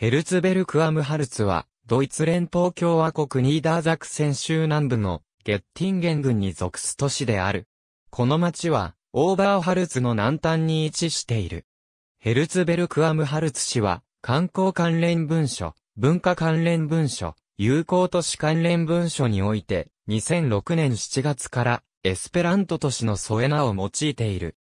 ヘルツベルクアムハルツは、ドイツ連邦共和国ニーダーザクセン州南部のゲッティンゲン郡に属す都市である。この町は、オーバーハルツの南端に位置している。ヘルツベルクアムハルツ市は、観光関連文書、文化関連文書、友好都市関連文書において、2006年7月からエスペラント都市の添え名を用いている。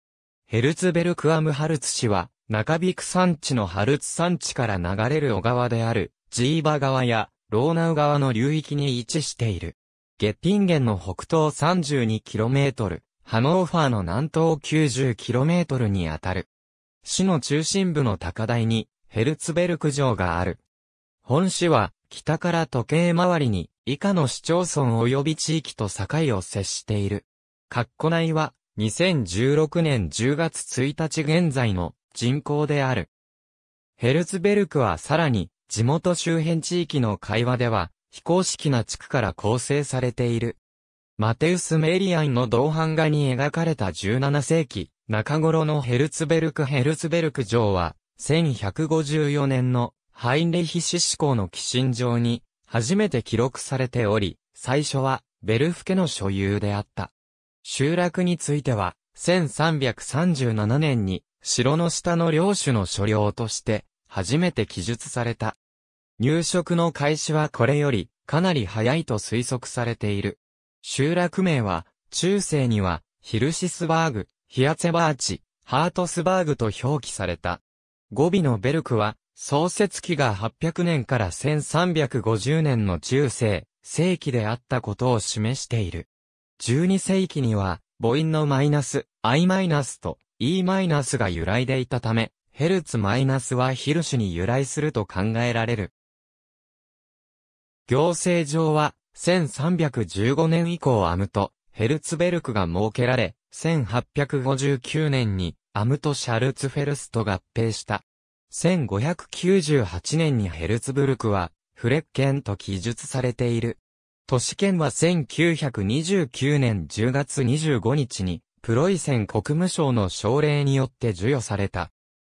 ヘルツベルクアムハルツ市は、中引く山地のハルツ山地から流れる小川である、ジーバ川や、ローナウ川の流域に位置している。ゲッティンゲンの北東 32km、ハノーファーの南東 90km にあたる。市の中心部の高台に、ヘルツベルク城がある。本市は、北から時計回りに、以下の市町村及び地域と境を接している。括弧内は、2016年10月1日現在の人口である。ヘルツベルクはさらに、地元周辺地域の会話では、非公式な地区から構成されている。マテウス・メリアンの銅版画に描かれた17世紀、中頃のヘルツベルク・ヘルツベルク城は、1154年のハインレヒシ志向の寄進城に、初めて記録されており、最初は、ベルフ家の所有であった。集落については、1337年に、城の下の領主の所領として、初めて記述された。入植の開始はこれより、かなり早いと推測されている。集落名は、中世には、ヒルシスバーグ、ヒアツェバーチ、ハートスバーグと表記された。語尾のベルクは、創設期が800年から1350年の中世、世紀であったことを示している。12世紀には、母音のマイナス、アイマイナスと、E- が由来でいたため、ヘルツはヒルシュに由来すると考えられる。行政上は、1315年以降アムト、ヘルツベルクが設けられ、1859年にアムト・シャルツフェルスと合併した。1598年にヘルツブルクは、フレッケンと記述されている。都市圏は1929年10月25日に、プロイセン国務省の省令によって授与された。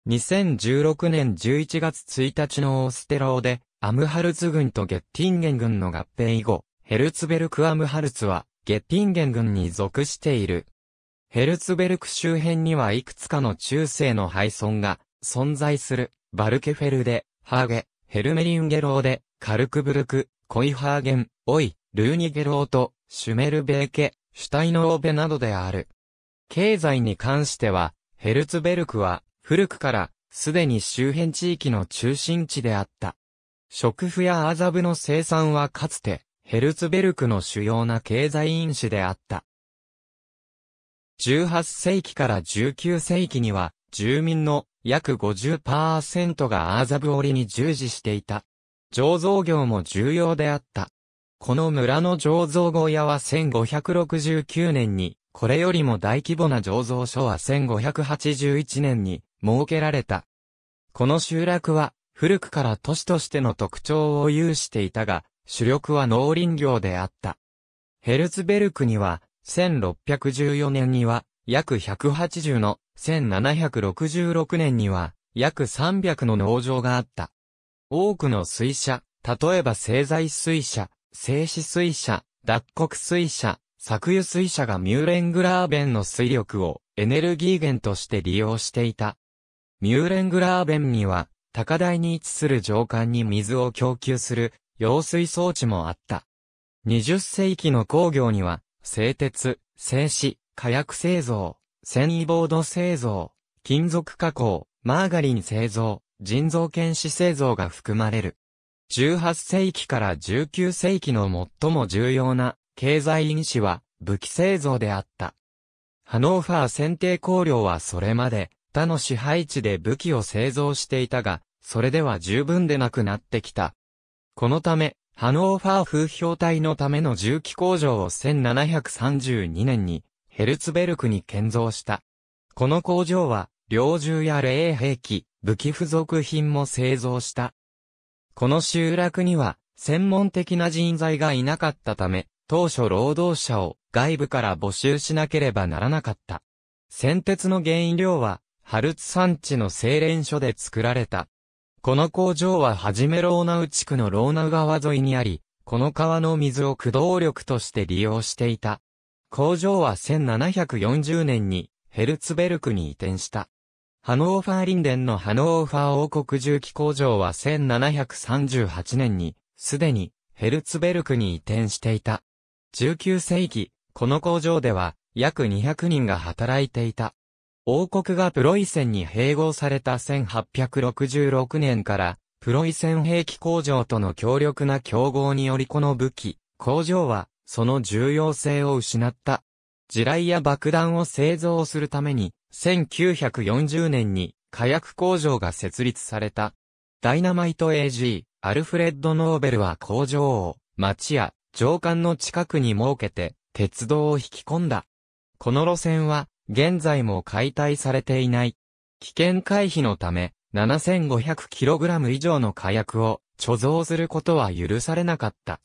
2016年11月1日のオーステローで、アムハルツ軍とゲッティンゲン軍の合併以後、ヘルツベルクアムハルツは、ゲッティンゲン軍に属している。ヘルツベルク周辺にはいくつかの中世の廃村が存在する、バルケフェルデ、ハーゲ、ヘルメリンゲローデ、カルクブルク、コイハーゲン、オイ、ルーニゲローと、シュメルベーケ、シュタイノーベなどである。経済に関しては、ヘルツベルクは、古くから、すでに周辺地域の中心地であった。食腐やアザブの生産はかつて、ヘルツベルクの主要な経済因子であった。18世紀から19世紀には、住民の約50%がアザブ織に従事していた。醸造業も重要であった。この村の醸造小屋は1569年にこれよりも大規模な醸造所は1581年に設けられた。この集落は古くから都市としての特徴を有していたが、主力は農林業であった。ヘルツベルクには、1614年には、約180の、1766年には、約300の農場があった。多くの水車、例えば製材水車、製紙水車、脱穀水車、作油水車がミューレングラーベンの水力をエネルギー源として利用していた。ミューレングラーベンには高台に位置する上管に水を供給する用水装置もあった。20世紀の工業には製鉄、製紙、火薬製造、繊維ボード製造、金属加工、マーガリン製造、人造剣士製造が含まれる。18世紀から19世紀の最も重要な経済因子は武器製造であった。ハノーファー選定工業はそれまで他の支配地で武器を製造していたが、それでは十分でなくなってきた。このため、ハノーファー風評隊のための重機工場を1732年にヘルツベルクに建造した。この工場は、猟銃や霊兵器、武器付属品も製造した。この集落には、専門的な人材がいなかったため、当初労働者を外部から募集しなければならなかった。先鉄の原因量は、ハルツ産地の精錬所で作られた。この工場ははじめローナウ地区のローナウ川沿いにあり、この川の水を駆動力として利用していた。工場は1740年にヘルツベルクに移転した。ハノーファーリンデンのハノーファー王国重機工場は1738年にすでにヘルツベルクに移転していた。19世紀、この工場では約200人が働いていた。王国がプロイセンに併合された1866年からプロイセン兵器工場との強力な競合によりこの武器、工場はその重要性を失った。地雷や爆弾を製造するために1940年に火薬工場が設立された。ダイナマイト AG、アルフレッド・ノーベルは工場を、町や上官の近くに設けて、鉄道を引き込んだ。この路線は、現在も解体されていない。危険回避のため、7500kg 以上の火薬を貯蔵することは許されなかった。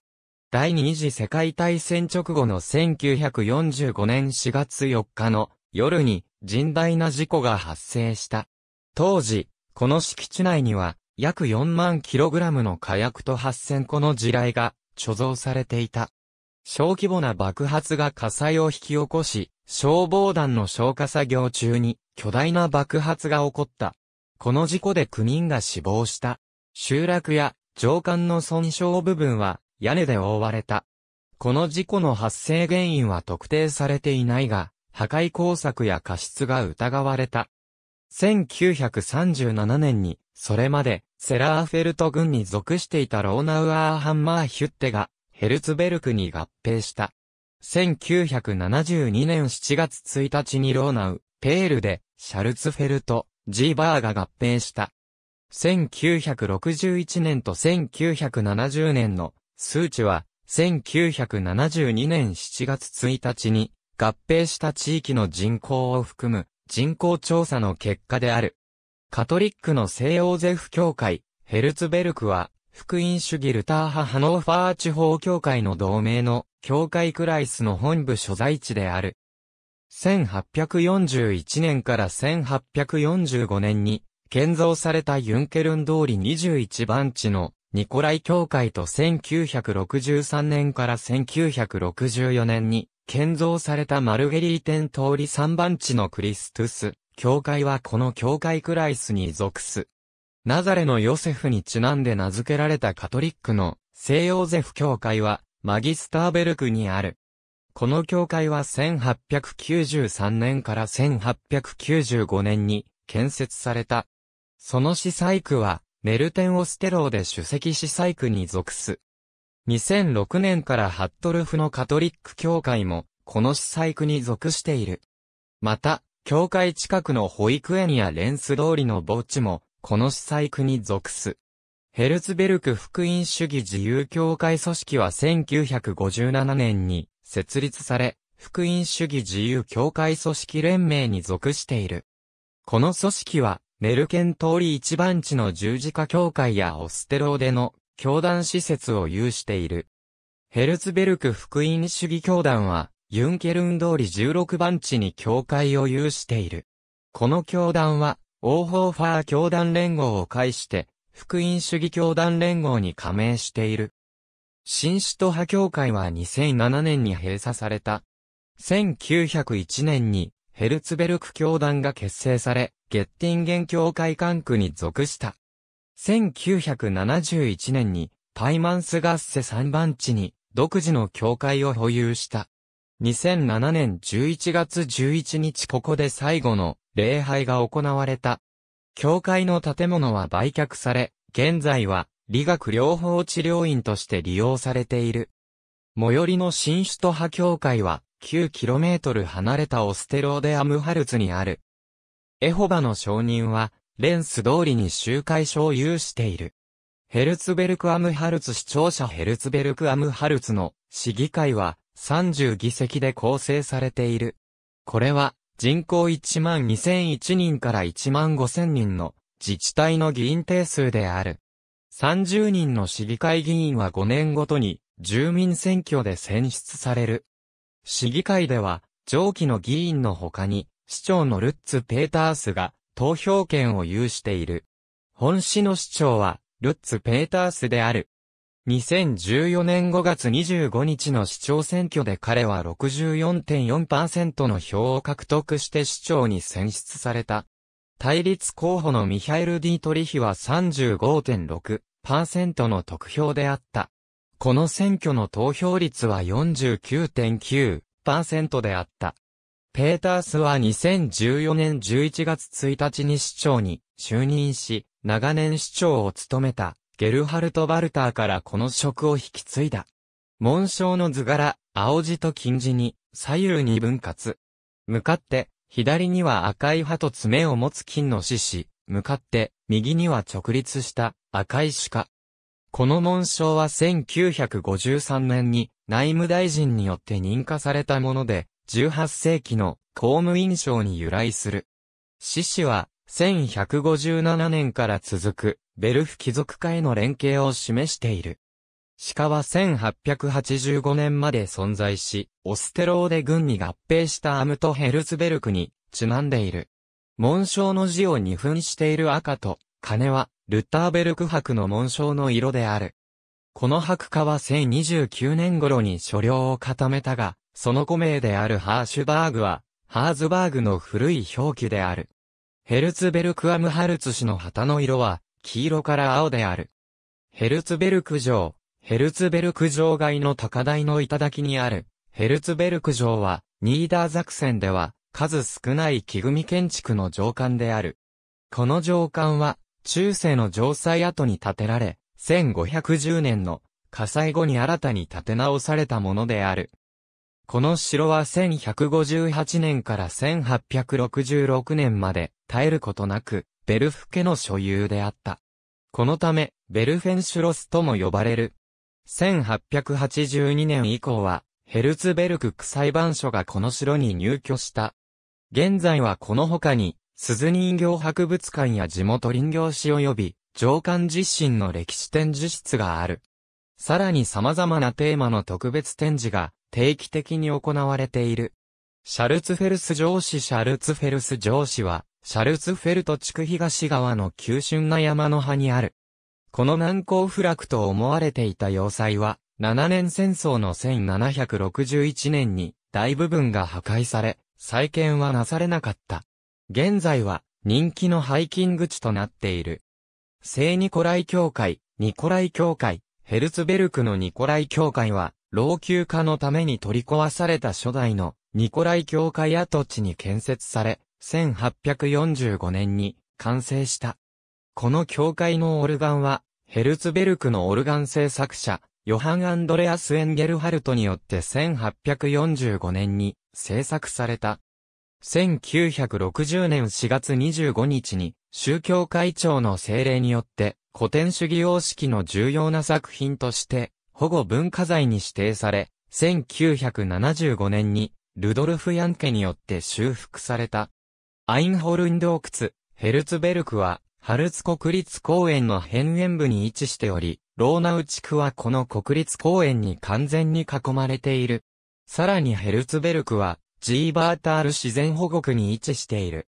第二次世界大戦直後の1945年4月4日の夜に甚大な事故が発生した。当時、この敷地内には約4万 kg の火薬と8000個の地雷が貯蔵されていた。小規模な爆発が火災を引き起こし、消防団の消火作業中に巨大な爆発が起こった。この事故で9人が死亡した。集落や上官の損傷部分は屋根で覆われた。この事故の発生原因は特定されていないが、破壊工作や過失が疑われた。1937年に、それまでセラーフェルト軍に属していたローナウアーハンマーヒュッテが、ヘルツベルクに合併した。1972年7月1日にローナウ、ペールで、シャルツフェルト、ジーバーが合併した。1961年と1970年の数値は、1972年7月1日に合併した地域の人口を含む人口調査の結果である。カトリックの西欧ゼフ教会、ヘルツベルクは、福音主義ルター派ハノーファー地方教会の同盟の、教会クライスの本部所在地である。1841年から1845年に、建造されたユンケルン通り21番地のニコライ教会と1963年から1964年に建造されたマルゲリーテン通り3番地のクリストゥス教会はこの教会クライスに属す。ナザレのヨセフにちなんで名付けられたカトリックの聖ヨーゼフ教会はマギスターベルクにある。この教会は1893年から1895年に建設された。その司祭区はメルテンオステローで首席司祭区に属す。2006年からハットルフのカトリック教会もこの司祭区に属している。また、教会近くの保育園やレンス通りの墓地も、この司祭区に属す。ヘルツベルク福音主義自由教会組織は1957年に設立され、福音主義自由教会組織連盟に属している。この組織は、メルケン通り一番地の十字架教会やオステローデの教団施設を有している。ヘルツベルク福音主義教団は、ユンケルン通り16番地に教会を有している。この教団は、オーホーファー教団連合を介して、福音主義教団連合に加盟している。新首都派教会は2007年に閉鎖された。1901年にヘルツベルク教団が結成され、ゲッティンゲン教会管区に属した。1971年にタイマンスガッセ3番地に独自の教会を保有した。2007年11月11日ここで最後の礼拝が行われた。教会の建物は売却され、現在は理学療法治療院として利用されている。最寄りの新首都派教会は 9km 離れたオステローデアムハルツにある。エホバの証人は、レンス通りに集会所を有している。ヘルツベルクアムハルツ市庁舎ヘルツベルクアムハルツの市議会は30議席で構成されている。これは、人口1万2001人から1万5000人の自治体の議員定数である。30人の市議会議員は5年ごとに住民選挙で選出される。市議会では、上記の議員の他に、市長のルッツ・ペータースが投票権を有している。本市の市長は、ルッツ・ペータースである。2014年5月25日の市長選挙で彼は64.4%の票を獲得して市長に選出された。対立候補のミハイル・ディートリヒは35.6%の得票であった。この選挙の投票率は49.9%であった。ペータースは2014年11月1日に市長に就任し、長年市長を務めた。ゲルハルト・バルターからこの職を引き継いだ。紋章の図柄、青地と金地に、左右に分割。向かって、左には赤い歯と爪を持つ金の獅子、向かって、右には直立した赤い鹿。この紋章は1953年に内務大臣によって認可されたもので、18世紀の公務員賞に由来する。獅子は1157年から続くベルフ貴族化への連携を示している。鹿は1885年まで存在し、オステローで軍に合併したアムトヘルツベルクにちなんでいる。紋章の字を二分している赤と、金は、ルッターベルク博の紋章の色である。この博家は1029年頃に所領を固めたが、その古名であるハーシュバーグは、ハーズバーグの古い表記である。ヘルツベルクアムハルツ氏の旗の色は、黄色から青である。ヘルツベルク城、ヘルツベルク城外の高台の頂にある、ヘルツベルク城は、ニーダーザクセンでは、数少ない木組建築の城館である。この城館は、中世の城塞跡に建てられ、1510年の火災後に新たに建て直されたものである。この城は1158年から1866年まで絶えることなくベルフ家の所有であった。このため、ベルフェンシュロスとも呼ばれる。1882年以降は、ヘルツベルク区裁判所がこの城に入居した。現在はこの他に、鈴人形博物館や地元林業史及び、上官実身の歴史展示室がある。さらに様々なテーマの特別展示が定期的に行われている。シャルツフェルス上司シャルツフェルス上司はシャルツフェルト地区東側の急峻な山の葉にある。この難攻不落と思われていた要塞は、7年戦争の1761年に大部分が破壊され、再建はなされなかった。現在は人気のハイキング地となっている。聖ニコライ教会、ニコライ教会、ヘルツベルクのニコライ教会は、老朽化のために取り壊された初代のニコライ教会跡地に建設され、1845年に完成した。この教会のオルガンは、ヘルツベルクのオルガン製作者、ヨハン・アンドレアス・エンゲルハルトによって1845年に制作された。1960年4月25日に宗教会長の政令によって古典主義様式の重要な作品として保護文化財に指定され、1975年にルドルフ・ヤンケによって修復された。アインホルン洞窟、ヘルツベルクは、ハルツ国立公園の辺縁部に位置しており、ローナウ地区はこの国立公園に完全に囲まれている。さらにヘルツベルクは、ジーバータール自然保護区に位置している。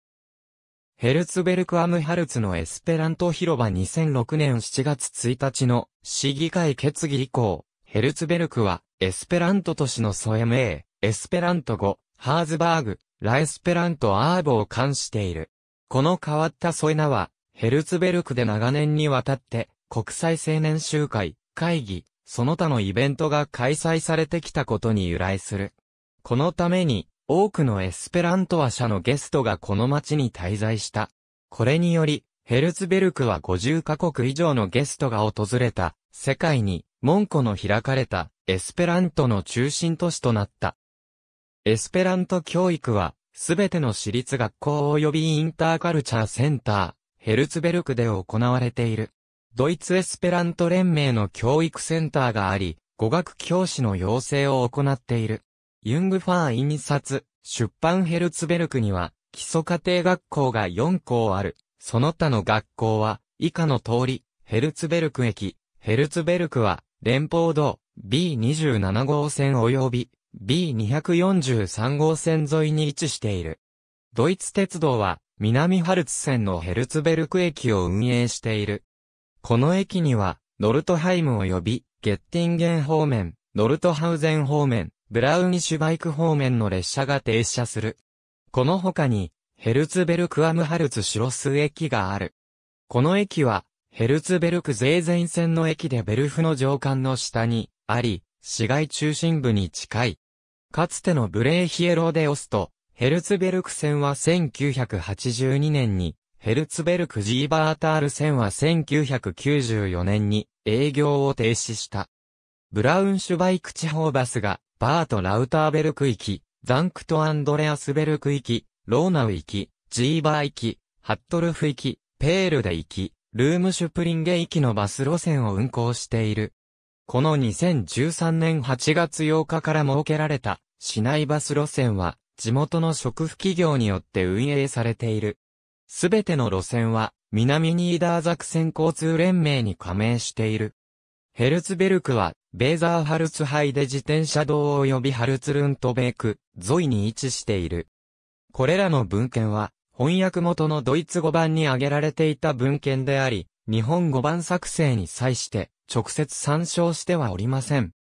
ヘルツベルクアムハルツのエスペラント広場2006年7月1日の市議会決議以降、ヘルツベルクはエスペラント都市の疎遠名、エスペラント語、ハーズバーグ、ラエスペラントアーボを冠している。この変わった添え名は、ヘルツベルクで長年にわたって、国際青年集会、会議、その他のイベントが開催されてきたことに由来する。このために、多くのエスペラントア社のゲストがこの街に滞在した。これにより、ヘルツベルクは50カ国以上のゲストが訪れた、世界に、門戸の開かれた、エスペラントの中心都市となった。エスペラント教育は、すべての私立学校及びインターカルチャーセンター、ヘルツベルクで行われている。ドイツエスペラント連盟の教育センターがあり、語学教師の養成を行っている。ユングファー印刷、出版ヘルツベルクには、基礎家庭学校が4校ある。その他の学校は、以下の通り、ヘルツベルク駅、ヘルツベルクは、連邦道、B27 号線及び、B243 号線沿いに位置している。ドイツ鉄道は、南ハルツ線のヘルツベルク駅を運営している。この駅には、ノルトハイム及び、ゲッティンゲン方面、ノルトハウゼン方面、ブラウニシュバイク方面の列車が停車する。この他に、ヘルツベルクアムハルツシロス駅がある。この駅は、ヘルツベルクゼーゼン線の駅でベルフの上官の下に、あり、市街中心部に近い。かつてのブレーヒエローデオスト、ヘルツベルク線は1982年に、ヘルツベルク・ジーバータール線は1994年に営業を停止した。ブラウンシュバイク地方バスが、バート・ラウターベルク域、ザンクト・アンドレアスベルク域、ローナウ域、ジーバー域、ハットルフ域、ペールで行き、ルームシュプリンゲ域のバス路線を運行している。この2013年8月8日から設けられた市内バス路線は地元の食府企業によって運営されている。すべての路線は南ニーダーザクセン交通連盟に加盟している。ヘルツベルクはベーザーハルツハイで自転車道及びハルツルントベーク沿いに位置している。これらの文献は翻訳元のドイツ語版に挙げられていた文献であり、日本語版作成に際して、直接参照してはおりません。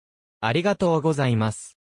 ありがとうございます。